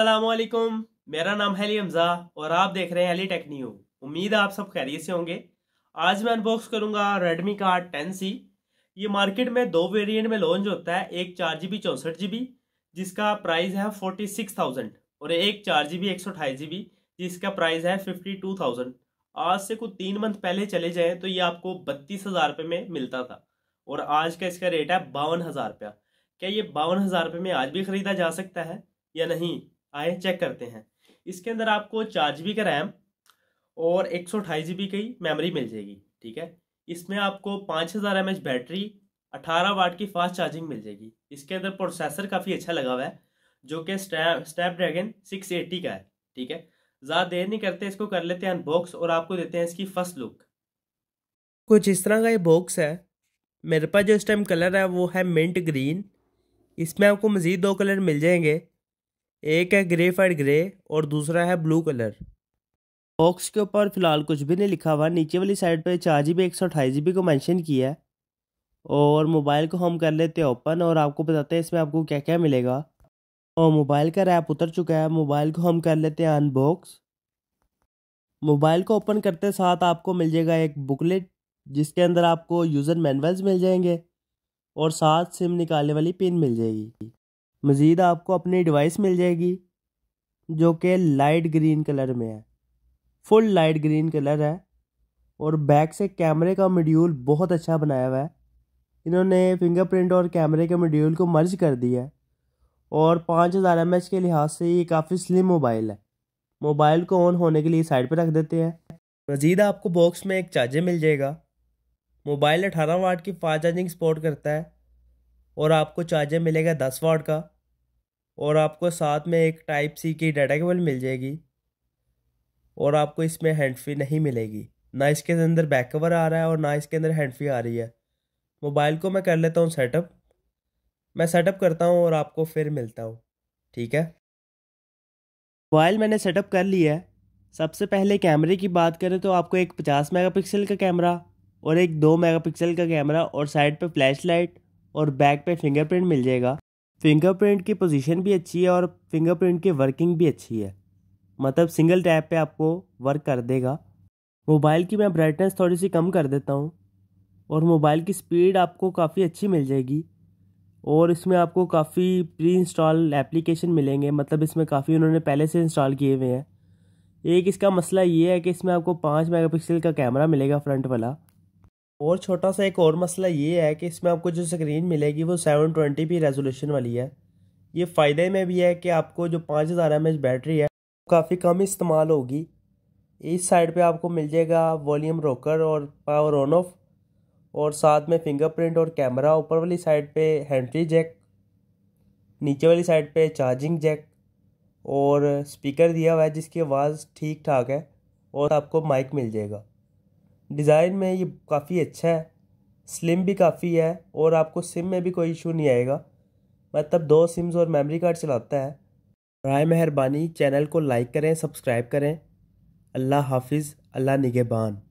असलकुम मेरा नाम है अली हमज़ा और आप देख रहे हैं अली टेक न्यू उम्मीद आप सब खैरियत से होंगे आज मैं अनबॉक्स करूंगा Redmi का 10C ये मार्केट में दो वेरिएंट में लॉन्च होता है एक चार जी बी चौंसठ जी बी जिसका प्राइस है फोर्टी सिक्स थाउजेंड और एक चार जी बी एक सौ अठाईस जी बी जिसका प्राइस है फिफ्टी टू थाउजेंड आज से कुछ तीन मंथ पहले चले जाएँ तो ये आपको बत्तीस हज़ार रुपये में मिलता था और आज का इसका रेट है बावन हज़ार रुपया क्या ये बावन हज़ार रुपये में आज भी ख़रीदा जा सकता है या नहीं आए चेक करते हैं इसके अंदर आपको चार जी का रैम और एक सौ अठाईस जी की मेमोरी मिल जाएगी ठीक है इसमें आपको पाँच हज़ार एम एच बैटरी अठारह वाट की फास्ट चार्जिंग मिल जाएगी इसके अंदर प्रोसेसर काफ़ी अच्छा लगा हुआ है जो कि स्नैपड्रैगन सिक्स एट्टी का है ठीक है ज़्यादा देर नहीं करते इसको कर लेते हैं अनबॉक्स और आपको देते हैं इसकी फर्स्ट लुक कुछ इस तरह का ये बॉक्स है मेरे पास जो इस टाइम कलर है वो है मिंट ग्रीन इसमें आपको मज़ीद दो कलर मिल जाएंगे एक है ग्रे फाइड ग्रे और दूसरा है ब्लू कलर बॉक्स के ऊपर फिलहाल कुछ भी नहीं लिखा हुआ नीचे वाली साइड पे चार जी बी एक सौ अठाईस जी बी को मैंशन किया है और मोबाइल को हम कर लेते हैं ओपन और आपको बताते हैं इसमें आपको क्या क्या मिलेगा और मोबाइल का रैप उतर चुका है मोबाइल को हम कर लेते हैं अनबॉक्स मोबाइल को ओपन करते साथ आपको मिल जाएगा एक बुकलेट जिसके अंदर आपको यूज़र मैनुअल्स मिल जाएंगे और साथ सिम निकालने वाली पिन मिल जाएगी मज़ीद आपको अपनी डिवाइस मिल जाएगी जो कि लाइट ग्रीन कलर में है फुल लाइट ग्रीन कलर है और बैक से कैमरे का मड्यूल बहुत अच्छा बनाया हुआ है इन्होंने फिंगरप्रिंट और कैमरे के मड्यूल को मर्ज कर दिया है और पाँच हज़ार एम के लिहाज से ये काफ़ी स्लिम मोबाइल है मोबाइल को ऑन होने के लिए साइड पर रख देते हैं मज़ीद आपको बॉक्स में एक चार्जर मिल जाएगा मोबाइल अठारह वाट की फास्ट चार्जिंग सपोर्ट करता है और आपको चार्जर मिलेगा दस वाट का और आपको साथ में एक टाइप सी की डाटा केबल मिल जाएगी और आपको इसमें हैंड फ्री नहीं मिलेगी ना इसके अंदर बैक कवर आ रहा है और ना इसके अंदर हैंड फ्री आ रही है मोबाइल को मैं कर लेता हूँ सेटअप मैं सेटअप करता हूँ और आपको फिर मिलता हूँ ठीक है मोबाइल मैंने सेटअप कर लिया है सबसे पहले कैमरे की बात करें तो आपको एक पचास मेगापिक्सल का कैमरा और एक दो मेगापिक्सल का कैमरा और साइड पे फ्लैश लाइट और बैक पे फिंगरप्रिंट मिल जाएगा फिंगरप्रिंट की पोजीशन भी अच्छी है और फिंगरप्रिंट की वर्किंग भी अच्छी है मतलब सिंगल टैप पे आपको वर्क कर देगा मोबाइल की मैं ब्राइटनेस थोड़ी सी कम कर देता हूँ और मोबाइल की स्पीड आपको काफ़ी अच्छी मिल जाएगी और इसमें आपको काफ़ी प्री इंस्टॉल एप्लीकेशन मिलेंगे मतलब इसमें काफ़ी उन्होंने पहले से इंस्टॉल किए हुए हैं एक इसका मसला ये है कि इसमें आपको पाँच मेगापिक्सल का कैमरा मिलेगा फ्रंट वाला और छोटा सा एक और मसला ये है कि इसमें आपको जो स्क्रीन मिलेगी वो सेवन ट्वेंटी पी रेजोल्यूशन वाली है ये फ़ायदे में भी है कि आपको जो पाँच हज़ार एम एच बैटरी है काफ़ी कम इस्तेमाल होगी इस साइड पे आपको मिल जाएगा वॉल्यूम रोकर और पावर ऑन ऑफ और साथ में फिंगरप्रिंट और कैमरा ऊपर वाली साइड पे हैंड्री जैक नीचे वाली साइड पे चार्जिंग जैक और स्पीकर दिया हुआ है जिसकी आवाज़ ठीक ठाक है और आपको माइक मिल जाएगा डिज़ाइन में ये काफ़ी अच्छा है स्लिम भी काफ़ी है और आपको सिम में भी कोई इशू नहीं आएगा मतलब दो सिम्स और मेमोरी कार्ड चलाता है राय मेहरबानी चैनल को लाइक करें सब्सक्राइब करें अल्लाह हाफिज़ अल्लाह निगेबान